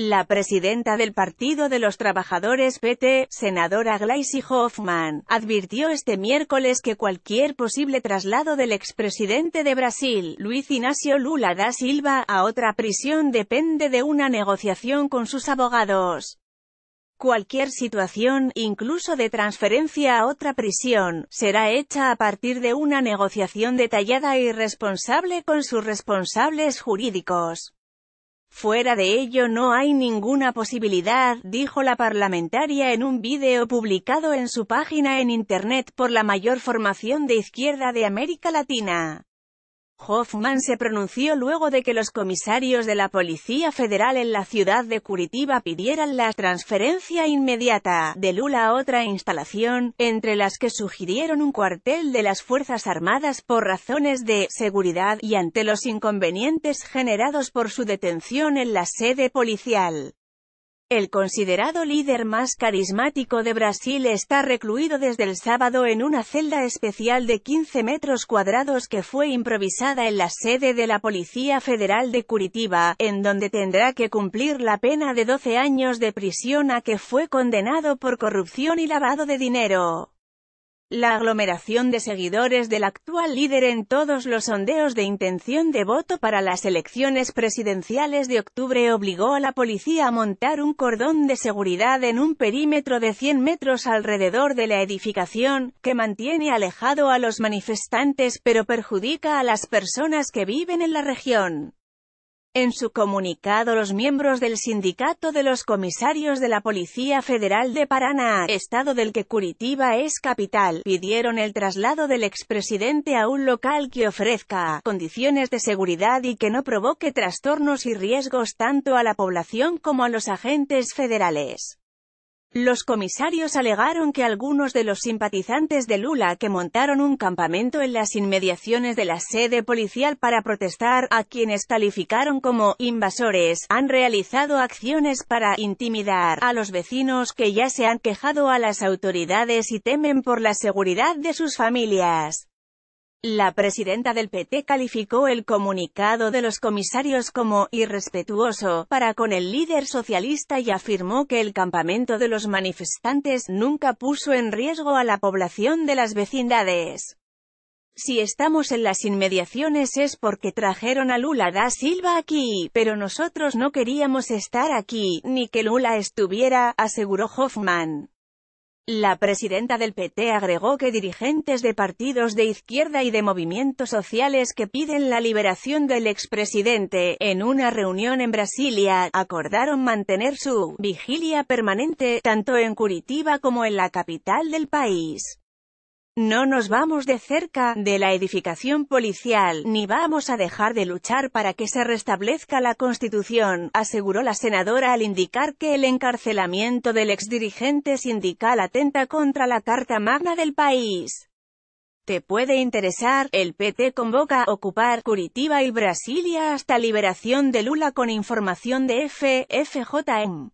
La presidenta del Partido de los Trabajadores PT, senadora Gleisi Hoffman, advirtió este miércoles que cualquier posible traslado del expresidente de Brasil, Luis Ignacio Lula da Silva, a otra prisión depende de una negociación con sus abogados. Cualquier situación, incluso de transferencia a otra prisión, será hecha a partir de una negociación detallada y responsable con sus responsables jurídicos. Fuera de ello no hay ninguna posibilidad, dijo la parlamentaria en un vídeo publicado en su página en Internet por la mayor formación de izquierda de América Latina. Hoffman se pronunció luego de que los comisarios de la Policía Federal en la ciudad de Curitiba pidieran la transferencia inmediata de Lula a otra instalación, entre las que sugirieron un cuartel de las Fuerzas Armadas por razones de seguridad y ante los inconvenientes generados por su detención en la sede policial. El considerado líder más carismático de Brasil está recluido desde el sábado en una celda especial de 15 metros cuadrados que fue improvisada en la sede de la Policía Federal de Curitiba, en donde tendrá que cumplir la pena de 12 años de prisión a que fue condenado por corrupción y lavado de dinero. La aglomeración de seguidores del actual líder en todos los sondeos de intención de voto para las elecciones presidenciales de octubre obligó a la policía a montar un cordón de seguridad en un perímetro de 100 metros alrededor de la edificación, que mantiene alejado a los manifestantes pero perjudica a las personas que viven en la región. En su comunicado los miembros del Sindicato de los Comisarios de la Policía Federal de Paraná, estado del que Curitiba es capital, pidieron el traslado del expresidente a un local que ofrezca condiciones de seguridad y que no provoque trastornos y riesgos tanto a la población como a los agentes federales. Los comisarios alegaron que algunos de los simpatizantes de Lula que montaron un campamento en las inmediaciones de la sede policial para protestar, a quienes calificaron como invasores, han realizado acciones para intimidar a los vecinos que ya se han quejado a las autoridades y temen por la seguridad de sus familias. La presidenta del PT calificó el comunicado de los comisarios como «irrespetuoso» para con el líder socialista y afirmó que el campamento de los manifestantes nunca puso en riesgo a la población de las vecindades. Si estamos en las inmediaciones es porque trajeron a Lula da Silva aquí, pero nosotros no queríamos estar aquí, ni que Lula estuviera, aseguró Hoffman. La presidenta del PT agregó que dirigentes de partidos de izquierda y de movimientos sociales que piden la liberación del expresidente, en una reunión en Brasilia, acordaron mantener su «vigilia permanente», tanto en Curitiba como en la capital del país. No nos vamos de cerca de la edificación policial, ni vamos a dejar de luchar para que se restablezca la Constitución, aseguró la senadora al indicar que el encarcelamiento del exdirigente sindical atenta contra la Carta Magna del país. Te puede interesar, el PT convoca a ocupar Curitiba y Brasilia hasta liberación de Lula con información de FFJM.